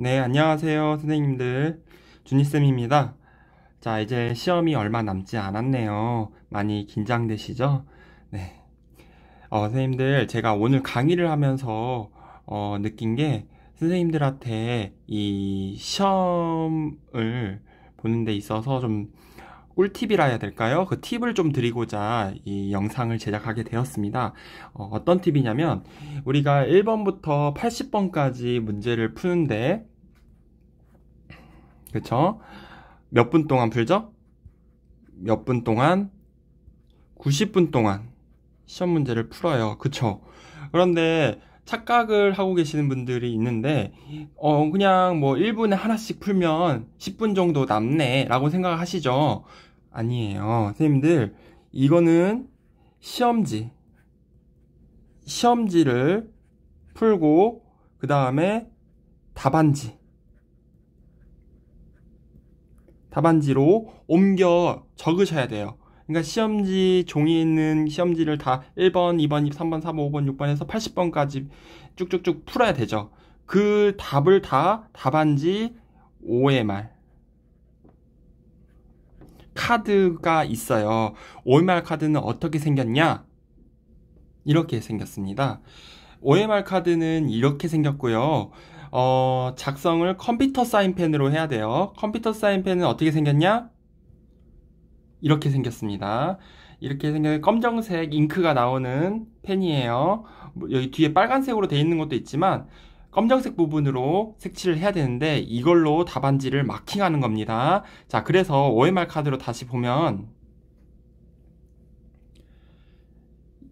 네, 안녕하세요, 선생님들. 준이쌤입니다. 자, 이제 시험이 얼마 남지 않았네요. 많이 긴장되시죠? 네. 어, 선생님들, 제가 오늘 강의를 하면서, 어, 느낀 게, 선생님들한테 이 시험을 보는 데 있어서 좀 꿀팁이라 해야 될까요? 그 팁을 좀 드리고자 이 영상을 제작하게 되었습니다. 어, 떤 팁이냐면 우리가 1번부터 80번까지 문제를 푸는데 그쵸? 몇 분 동안 풀죠? 몇 분 동안? 90분 동안 시험 문제를 풀어요. 그쵸? 그런데 착각을 하고 계시는 분들이 있는데 어 그냥 뭐 1분에 하나씩 풀면 10분 정도 남네 라고 생각하시죠 아니에요. 선생님들, 이거는 시험지. 시험지를 풀고, 그 다음에 답안지. 답안지로 옮겨 적으셔야 돼요. 그러니까 시험지 종이 있는 시험지를 다 1번, 2번, 3번, 4번, 5번, 6번에서 80번까지 쭉쭉쭉 풀어야 되죠. 그 답을 다 답안지 5의 말 카드가 있어요. OMR 카드는 어떻게 생겼냐? 이렇게 생겼습니다. OMR 카드는 이렇게 생겼고요. 어, 작성을 컴퓨터 사인펜으로 해야 돼요. 컴퓨터 사인펜은 어떻게 생겼냐? 이렇게 생겼습니다. 이렇게 생긴 검정색 잉크가 나오는 펜이에요. 뭐, 여기 뒤에 빨간색으로 되어 있는 것도 있지만 검정색 부분으로 색칠을 해야 되는데 이걸로 답안지를 마킹하는 겁니다. 자, 그래서 OMR 카드로 다시 보면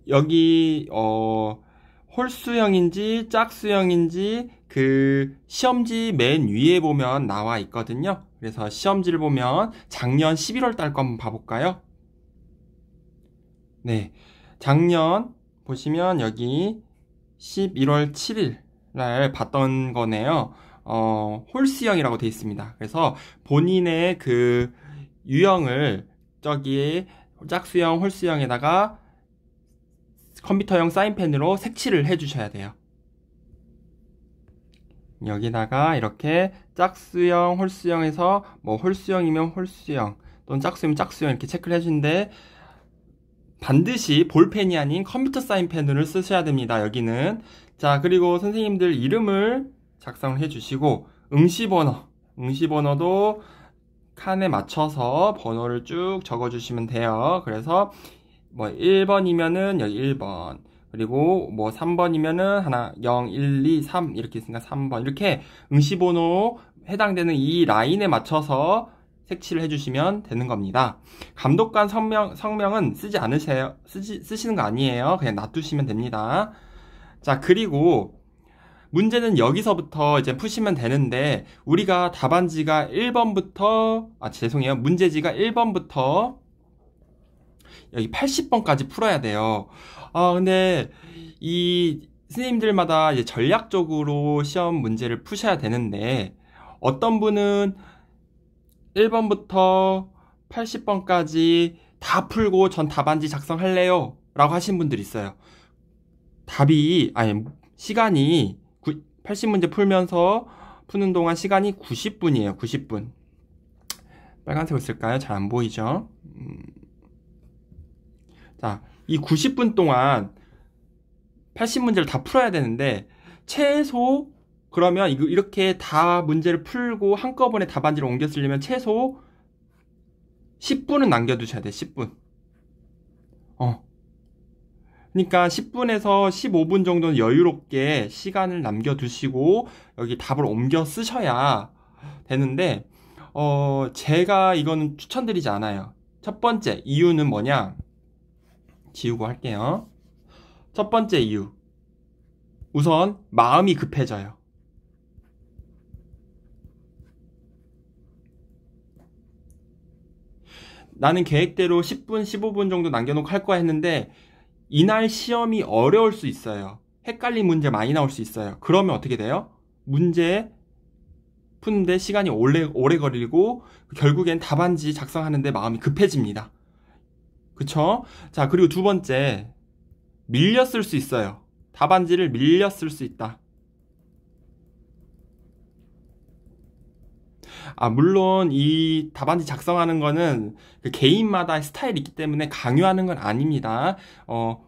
여기 어 홀수형인지 짝수형인지 그 시험지 맨 위에 보면 나와 있거든요. 그래서 시험지를 보면 작년 11월 달거 한번 봐볼까요? 네. 작년 보시면 여기 11월 7일 날 봤던 거네요. 어, 홀수형이라고 되어 있습니다. 그래서 본인의 그 유형을 저기 짝수형, 홀수형에다가 컴퓨터형 사인펜으로 색칠을 해 주셔야 돼요. 여기다가 이렇게 짝수형, 홀수형에서 뭐 홀수형이면 홀수형 또는 짝수면 짝수형 이렇게 체크를 해주는데 반드시 볼펜이 아닌 컴퓨터 사인펜을 쓰셔야 됩니다. 여기는 자, 그리고 선생님들 이름을 작성을 해주시고 응시 번호, 응시 번호도 칸에 맞춰서 번호를 쭉 적어주시면 돼요. 그래서 뭐 1번이면은 여기 1번, 그리고 뭐 3번이면은 하나 0, 1, 2, 3 이렇게 있으니까 3번 이렇게 응시 번호 해당되는 이 라인에 맞춰서 색칠을 해주시면 되는 겁니다. 감독관 성명, 성명은 쓰지 않으세요. 쓰시, 쓰시는 거 아니에요. 그냥 놔두시면 됩니다. 자, 그리고 문제는 여기서부터 이제 푸시면 되는데 우리가 답안지가 1번부터 아 죄송해요. 문제지가 1번부터 여기 80번까지 풀어야 돼요. 아 근데 이 선생님들마다 이제 전략적으로 시험 문제를 푸셔야 되는데 어떤 분은 1번부터 80번까지 다 풀고 전 답안지 작성할래요 라고 하신 분들 있어요. 답이 아니 시간이 80문제 풀면서 푸는 동안 시간이 90분이에요. 90분. 빨간색으을까요잘 안 보이죠? 음. 자, 이 90분 동안 80문제를 다 풀어야 되는데 최소 그러면 이렇게 다 문제를 풀고 한꺼번에 답안지를 옮겨 쓰려면 최소 10분은 남겨두셔야 돼. 10분. 어, 그러니까 10분에서 15분 정도는 여유롭게 시간을 남겨두시고 여기 답을 옮겨 쓰셔야 되는데 어 제가 이거는 추천드리지 않아요. 첫 번째 이유는 뭐냐? 지우고 할게요. 첫 번째 이유. 우선 마음이 급해져요. 나는 계획대로 10분, 15분 정도 남겨놓고 할 거야 했는데 이날 시험이 어려울 수 있어요. 헷갈린 문제 많이 나올 수 있어요. 그러면 어떻게 돼요? 문제 푸는데 시간이 오래, 오래 걸리고 결국엔 답안지 작성하는데 마음이 급해집니다. 그쵸? 자, 그리고 두 번째. 밀렸을 수 있어요. 답안지를 밀렸을 수 있다. 아, 물론 이 답안지 작성하는 거는 그 개인마다 의 스타일이 있기 때문에 강요하는 건 아닙니다. 어,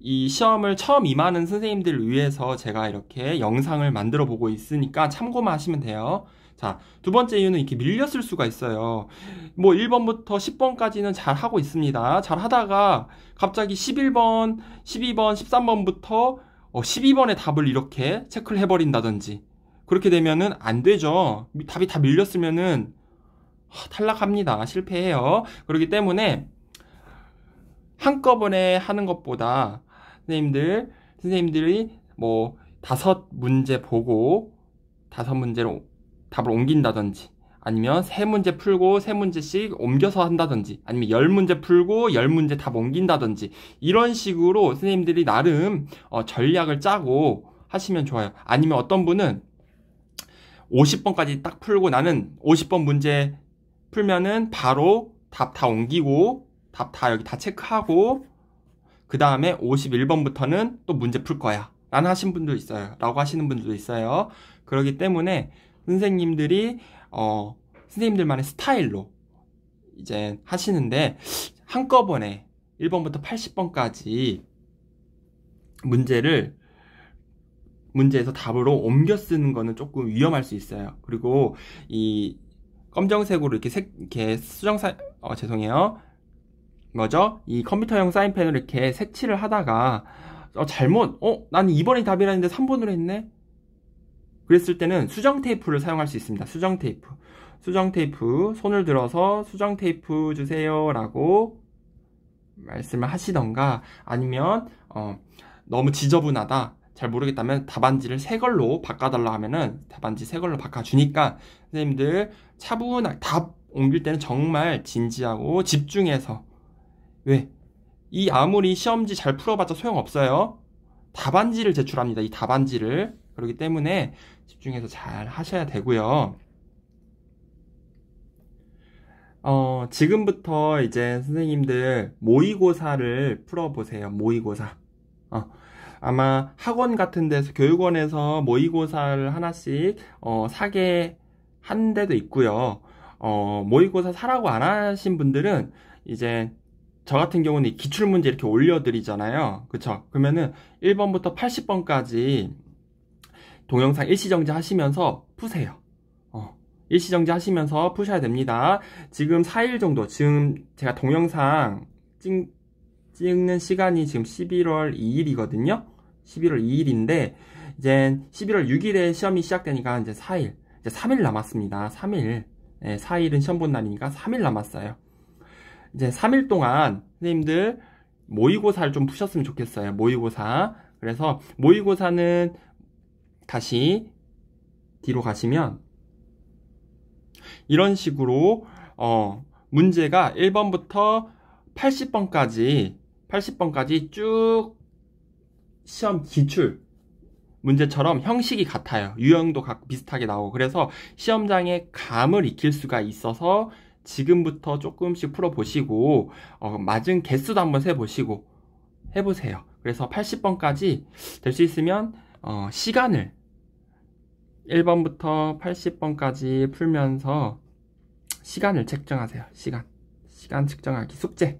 이 시험을 처음 임하는 선생님들을 위해서 제가 이렇게 영상을 만들어 보고 있으니까 참고만 하시면 돼요. 자, 두 번째 이유는 이렇게 밀렸을 수가 있어요. 뭐 1번부터 10번까지는 잘 하고 있습니다. 잘 하다가 갑자기 11번, 12번, 13번부터 어, 12번의 답을 이렇게 체크를 해버린다든지 그렇게 되면은 안 되죠. 답이 다 밀렸으면은 탈락합니다. 실패해요. 그렇기 때문에 한꺼번에 하는 것보다 선생님들 선생님들이 뭐 다섯 문제 보고 다섯 문제로 답을 옮긴다든지 아니면 세 문제 풀고 세 문제씩 옮겨서 한다든지 아니면 열 문제 풀고 열 문제 답 옮긴다든지 이런 식으로 선생님들이 나름 어, 전략을 짜고 하시면 좋아요. 아니면 어떤 분은 50번까지 딱 풀고 나는 50번 문제 풀면은 바로 답 다 옮기고 답 다 여기 다 체크하고 그 다음에 51번부터는 또 문제 풀 거야 라는 하신 분도 있어요 라고 하시는 분들도 있어요 그러기 때문에 선생님들이 어 선생님들만의 스타일로 이제 하시는데 한꺼번에 1번부터 80번까지 문제를 문제에서 답으로 옮겨 쓰는 거는 조금 위험할 수 있어요. 그리고 이 검정색으로 이렇게 색, 이렇게 수정 사, 어, 죄송해요. 뭐죠? 이 컴퓨터형 사인펜으로 이렇게 색칠을 하다가, 어, 잘못, 어, 나는 2번이 답이라는데 3번으로 했네? 그랬을 때는 수정 테이프를 사용할 수 있습니다. 수정 테이프. 수정 테이프, 손을 들어서 수정 테이프 주세요. 라고 말씀을 하시던가, 아니면, 어, 너무 지저분하다. 잘 모르겠다면 답안지를 새 걸로 바꿔달라 하면은 답안지 새 걸로 바꿔주니까 선생님들 차분하게 답 옮길 때는 정말 진지하고 집중해서 왜? 이 아무리 시험지 잘 풀어봤자 소용없어요. 답안지를 제출합니다. 이 답안지를. 그렇기 때문에 집중해서 잘 하셔야 되고요. 어, 지금부터 이제 선생님들 모의고사를 풀어보세요. 모의고사. 어, 아마 학원 같은 데서 교육원에서 모의고사를 하나씩 어, 사게 한 데도 있고요. 어, 모의고사 사라고 안 하신 분들은 이제 저 같은 경우는 기출문제 이렇게 올려드리잖아요. 그쵸? 그러면은 1번부터 80번까지 동영상 일시정지 하시면서 푸세요. 어, 일시정지 하시면서 푸셔야 됩니다. 지금 4일 정도, 지금 제가 동영상 찍, 찍는 시간이 지금 11월 2일이거든요. 11월 2일인데 이제 11월 6일에 시험이 시작되니까 이제 4일, 이제 3일 남았습니다. 3일, 네, 4일은 시험 본 날이니까 3일 남았어요. 이제 3일 동안 선생님들 모의고사를 좀 푸셨으면 좋겠어요. 모의고사. 그래서 모의고사는 다시 뒤로 가시면 이런 식으로 어 문제가 1번부터 80번까지 80번까지 쭉 시험 기출 문제처럼 형식이 같아요. 유형도 각 비슷하게 나오고 그래서 시험장의 감을 익힐 수가 있어서 지금부터 조금씩 풀어보시고 어, 맞은 개수도 한번 세보시고 해보세요. 그래서 80번까지 될 수 있으면 어, 시간을 1번부터 80번까지 풀면서 시간을 측정하세요 시간. 시간 측정하기 숙제.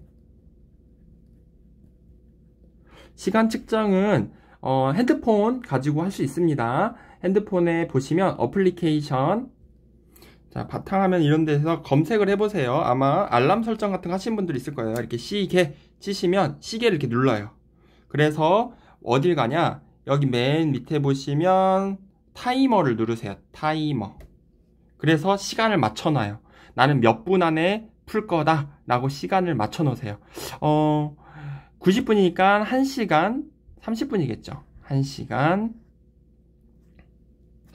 시간 측정은 어, 핸드폰 가지고 할 수 있습니다. 핸드폰에 보시면 어플리케이션 자 바탕화면 이런 데서 검색을 해보세요. 아마 알람 설정 같은 거 하신 분들 있을 거예요. 이렇게 시계 치시면 시계를 이렇게 눌러요. 그래서 어딜 가냐 여기 맨 밑에 보시면 타이머를 누르세요. 타이머 그래서 시간을 맞춰놔요. 나는 몇 분 안에 풀 거다 라고 시간을 맞춰놓으세요. 어, 90분이니까 1시간 30분이겠죠. 1시간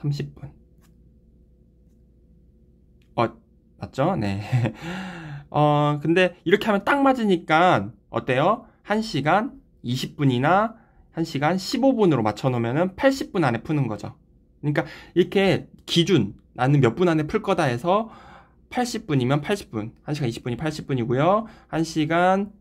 30분. 어, 맞죠? 네. 어, 근데 이렇게 하면 딱 맞으니까 어때요? 1시간 20분이나 1시간 15분으로 맞춰놓으면 80분 안에 푸는 거죠. 그러니까 이렇게 기준, 나는 몇 분 안에 풀 거다 해서 80분이면 80분, 1시간 20분이 80분이고요. 1시간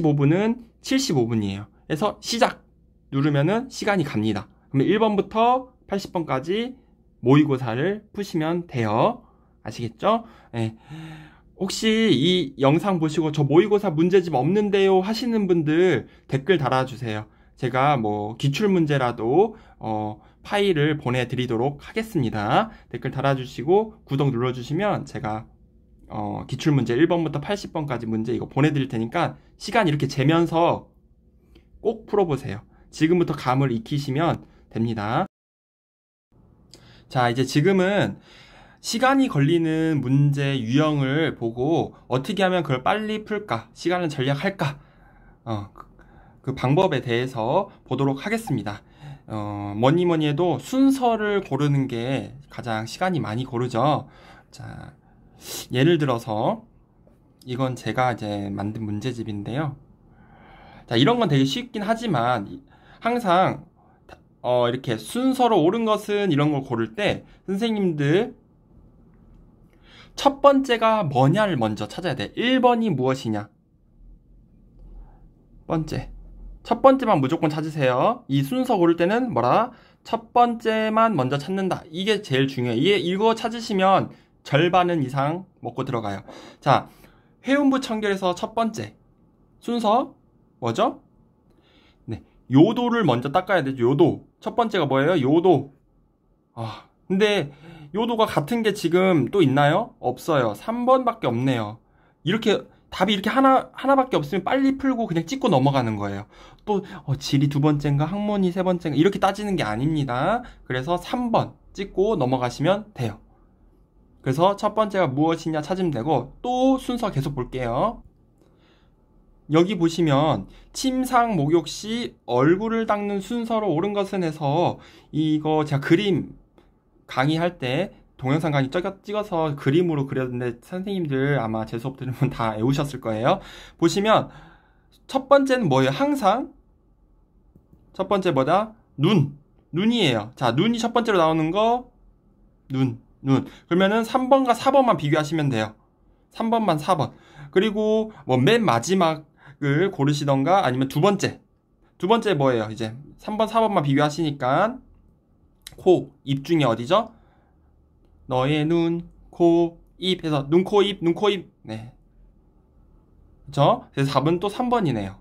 15분은 75분이에요. 그래서 시작 누르면은 시간이 갑니다. 그럼 1번부터 80번까지 모의고사를 푸시면 돼요. 아시겠죠? 네. 혹시 이 영상 보시고 저 모의고사 문제집 없는데요 하시는 분들 댓글 달아주세요. 제가 뭐 기출문제라도 어 파일을 보내드리도록 하겠습니다. 댓글 달아주시고 구독 눌러주시면 제가 어, 기출문제 1번부터 80번까지 문제 이거 보내드릴 테니까 시간 이렇게 재면서 꼭 풀어보세요. 지금부터 감을 익히시면 됩니다. 자, 이제 지금은 시간이 걸리는 문제 유형을 보고 어떻게 하면 그걸 빨리 풀까, 시간을 절약할까, 어, 그, 그 방법에 대해서 보도록 하겠습니다. 어, 뭐니 뭐니 해도 순서를 고르는 게 가장 시간이 많이 고르죠. 자, 예를 들어서 이건 제가 이제 만든 문제집인데요. 자, 이런 건 되게 쉽긴 하지만 항상 어, 이렇게 순서로 옳은 것은 이런 걸 고를 때 선생님들 첫 번째가 뭐냐를 먼저 찾아야 돼. 1번이 무엇이냐? 번째. 첫 번째만 무조건 찾으세요. 이 순서 고를 때는 뭐라? 첫 번째만 먼저 찾는다. 이게 제일 중요해. 이게 이거 찾으시면 절반은 이상 먹고 들어가요. 자, 해운부 청결에서 첫 번째 순서 뭐죠? 네, 요도를 먼저 닦아야 되죠. 요도. 첫 번째가 뭐예요? 요도. 아, 근데 요도가 같은 게 지금 또 있나요? 없어요. 3번밖에 없네요. 이렇게 답이 이렇게 하나 하나밖에 없으면 빨리 풀고 그냥 찍고 넘어가는 거예요. 또 어, 질이 두 번째인가 항문이 세 번째인가 이렇게 따지는 게 아닙니다. 그래서 3번 찍고 넘어가시면 돼요. 그래서 첫 번째가 무엇이냐 찾으면 되고 또 순서 계속 볼게요. 여기 보시면 침상 목욕 시 얼굴을 닦는 순서로 옳은 것은 해서 이거 제가 그림 강의할 때 동영상 강의 찍어서 그림으로 그렸는데 선생님들 아마 제 수업 들으면 다 외우셨을 거예요. 보시면 첫 번째는 뭐예요? 항상 첫 번째 뭐다? 눈. 눈이에요. 자, 눈이 첫 번째로 나오는 거 눈. 눈. 그러면은 3번과 4번만 비교하시면 돼요. 3번만 4번. 그리고 뭐 맨 마지막을 고르시던가 아니면 두 번째. 두 번째 뭐예요? 이제 3번, 4번만 비교하시니까 코, 입 중에 어디죠? 너의 눈, 코, 입에서 눈, 코, 입, 눈, 코, 입. 네. 그쵸? 그래서 답은 또 3번이네요.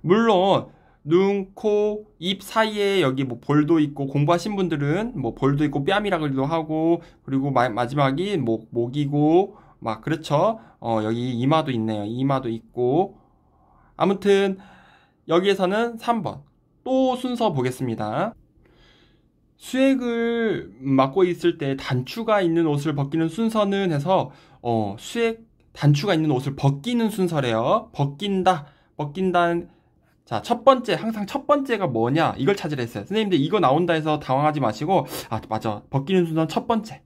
물론 눈, 코, 입 사이에 여기 뭐 볼도 있고 공부하신 분들은 뭐 볼도 있고 뺨이라고도 하고 그리고 마, 마지막이 목, 목이고 막 그렇죠. 어, 여기 이마도 있네요. 이마도 있고 아무튼 여기에서는 3번 또 순서 보겠습니다. 수액을 맞고 있을 때 단추가 있는 옷을 벗기는 순서는 해서 어, 수액 단추가 있는 옷을 벗기는 순서래요. 벗긴다, 벗긴다는 자, 첫 번째, 항상 첫 번째가 뭐냐? 이걸 찾으라 했어요. 선생님들 이거 나온다 해서 당황하지 마시고, 아, 맞아. 벗기는 순서는 첫 번째.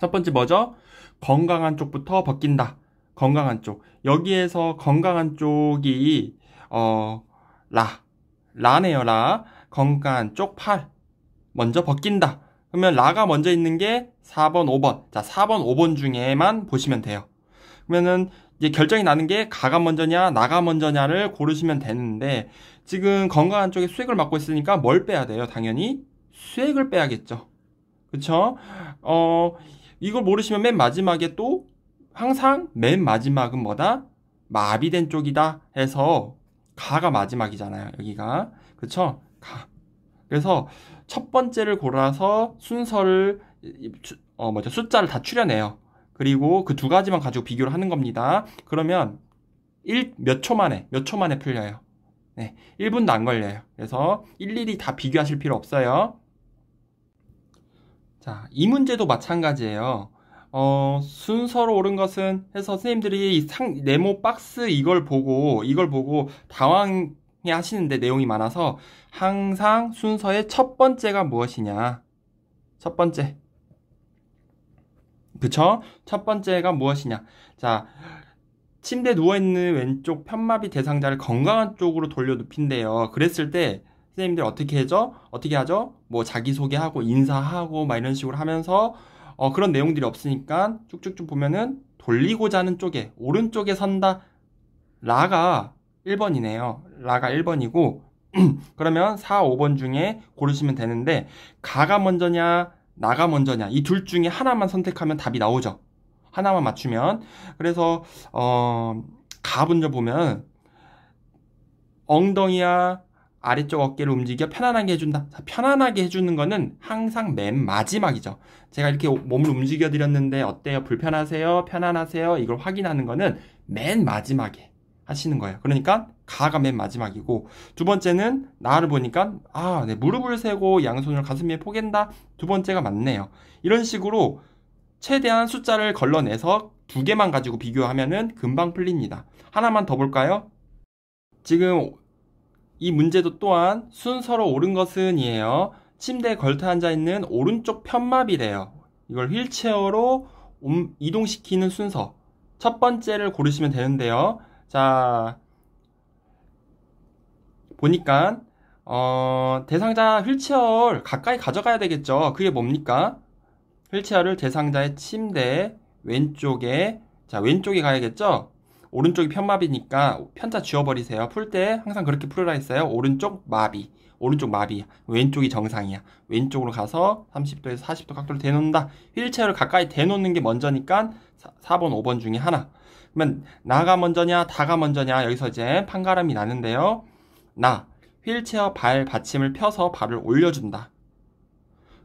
첫 번째 뭐죠? 건강한 쪽부터 벗긴다. 건강한 쪽. 여기에서 건강한 쪽이, 어, 라. 라네요, 라. 건강한 쪽 팔. 먼저 벗긴다. 그러면 라가 먼저 있는 게 4번, 5번. 자, 4번, 5번 중에만 보시면 돼요. 그러면은 이게 결정이 나는 게 가가 먼저냐 나가 먼저냐를 고르시면 되는데 지금 건강한 쪽에 수액을 맡고 있으니까 뭘 빼야 돼요? 당연히 수액을 빼야겠죠. 그렇죠? 어 이걸 모르시면 맨 마지막에 또 항상 맨 마지막은 뭐다? 마비된 쪽이다 해서 가가 마지막이잖아요. 여기가 그렇죠? 가. 그래서 첫 번째를 골라서 순서를 어 뭐죠 숫자를 다 추려내요. 그리고 그 두 가지만 가지고 비교를 하는 겁니다. 그러면 1, 몇 초 만에, 몇 초 만에 풀려요. 네, 1분도 안 걸려요. 그래서 일일이 다 비교하실 필요 없어요. 자, 이 문제도 마찬가지예요. 어, 순서로 오른 것은 해서 선생님들이 상, 네모 박스 이걸 보고, 이걸 보고 당황해 하시는데 내용이 많아서 항상 순서의 첫 번째가 무엇이냐. 첫 번째. 그쵸? 첫 번째가 무엇이냐? 자, 침대 누워있는 왼쪽 편마비 대상자를 건강한 쪽으로 돌려 눕힌대요. 그랬을 때, 선생님들 어떻게 해죠 어떻게 하죠? 뭐, 자기소개하고, 인사하고, 막 이런 식으로 하면서, 어, 그런 내용들이 없으니까, 쭉쭉쭉 보면은, 돌리고자 하는 쪽에, 오른쪽에 선다, 라가 1번이네요. 라가 1번이고, 그러면 4, 5번 중에 고르시면 되는데, 가가 먼저냐, 나가 먼저냐 이 둘 중에 하나만 선택하면 답이 나오죠. 하나만 맞추면 그래서 어, 가 먼저 보면 엉덩이와 아래쪽 어깨를 움직여 편안하게 해준다. 편안하게 해주는 거는 항상 맨 마지막이죠. 제가 이렇게 몸을 움직여 드렸는데 어때요? 불편하세요? 편안하세요? 이걸 확인하는 거는 맨 마지막에 하시는 거예요. 그러니까 가가 맨 마지막이고 두 번째는 나를 보니까 아, 네, 무릎을 세고 양손을 가슴 위에 포갠다. 두 번째가 맞네요. 이런 식으로 최대한 숫자를 걸러내서 두 개만 가지고 비교하면은 금방 풀립니다. 하나만 더 볼까요? 지금 이 문제도 또한 순서로 옳은 것은이에요. 침대에 걸터 앉아 있는 오른쪽 편마비래요. 이걸 휠체어로 음, 이동시키는 순서. 첫 번째를 고르시면 되는데요. 자, 보니까 어, 대상자 휠체어를 가까이 가져가야 되겠죠. 그게 뭡니까? 휠체어를 대상자의 침대 왼쪽에 자 왼쪽에 가야겠죠. 오른쪽이 편마비니까 편자 지워버리세요. 풀 때 항상 그렇게 풀으라 했어요. 오른쪽 마비, 오른쪽 마비, 왼쪽이 정상이야. 왼쪽으로 가서 30도에서 40도 각도를 대놓는다. 휠체어를 가까이 대놓는 게 먼저니까 4, 번 5번 중에 하나. 그러면 나가 먼저냐 다가 먼저냐 여기서 이제 판가름이 나는데요. 나 휠체어 발 받침을 펴서 발을 올려준다.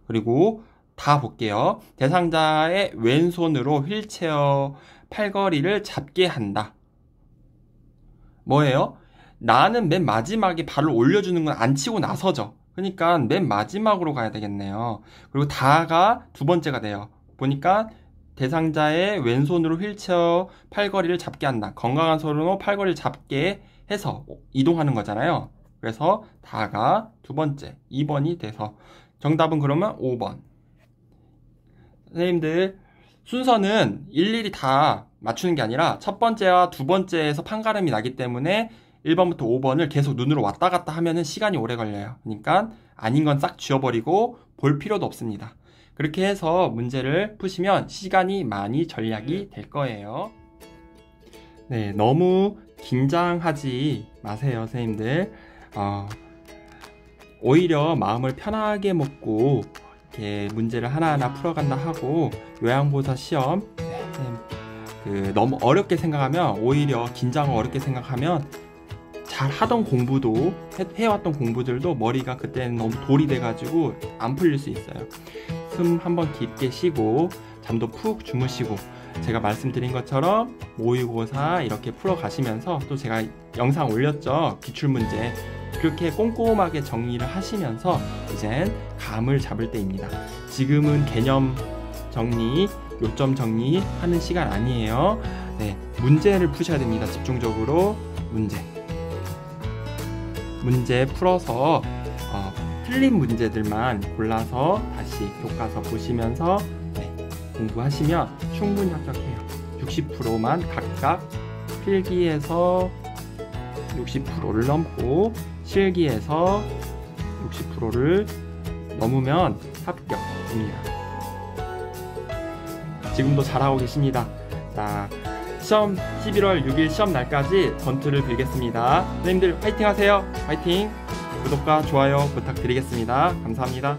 그리고 다 볼게요. 대상자의 왼손으로 휠체어 팔걸이를 잡게 한다. 뭐예요? 나는 맨 마지막에 발을 올려주는 건 안 치고 나서죠. 그러니까 맨 마지막으로 가야 되겠네요. 그리고 다가 두 번째가 돼요. 보니까 대상자의 왼손으로 휠체어 팔걸이를 잡게 한다. 건강한 손으로 팔걸이를 잡게 해서 이동하는 거잖아요. 그래서 다가 두 번째, 2번이 돼서 정답은 그러면 5번. 선생님들 순서는 일일이 다 맞추는 게 아니라 첫 번째와 두 번째에서 판가름이 나기 때문에 1번부터 5번을 계속 눈으로 왔다 갔다 하면은 시간이 오래 걸려요. 그러니까 아닌 건 싹 지워버리고 볼 필요도 없습니다. 그렇게 해서 문제를 푸시면 시간이 많이 절약이 음. 될 거예요. 네, 너무 긴장하지 마세요, 선생님들. 어, 오히려 마음을 편하게 먹고 이렇게 문제를 하나하나 아, 풀어간다 네. 하고 요양보사 시험 그 너무 어렵게 생각하면 오히려 긴장을 어렵게 생각하면 잘 하던 공부도 해, 해왔던 공부들도 머리가 그때는 너무 돌이 돼가지고 안 풀릴 수 있어요. 숨 한번 깊게 쉬고 잠도 푹 주무시고 제가 말씀드린 것처럼 모의고사 이렇게 풀어 가시면서 또 제가 영상 올렸죠 기출문제 그렇게 꼼꼼하게 정리를 하시면서 이젠 감을 잡을 때입니다 지금은 개념 정리 요점 정리하는 시간 아니에요 네, 문제를 푸셔야 됩니다 집중적으로 문제 문제 풀어서 어, 틀린 문제들만 골라서 다시 교과서 보시면서 네, 공부하시면 충분히 합격해요. 60%만 각각 필기에서 60%를 넘고 실기에서 60%를 넘으면 합격입니다. 지금도 잘하고 계십니다. 자, 시험 11월 6일 시험 날까지 전투를 빌겠습니다. 선생님들 화이팅 하세요. 화이팅! 구독과 좋아요 부탁드리겠습니다. 감사합니다.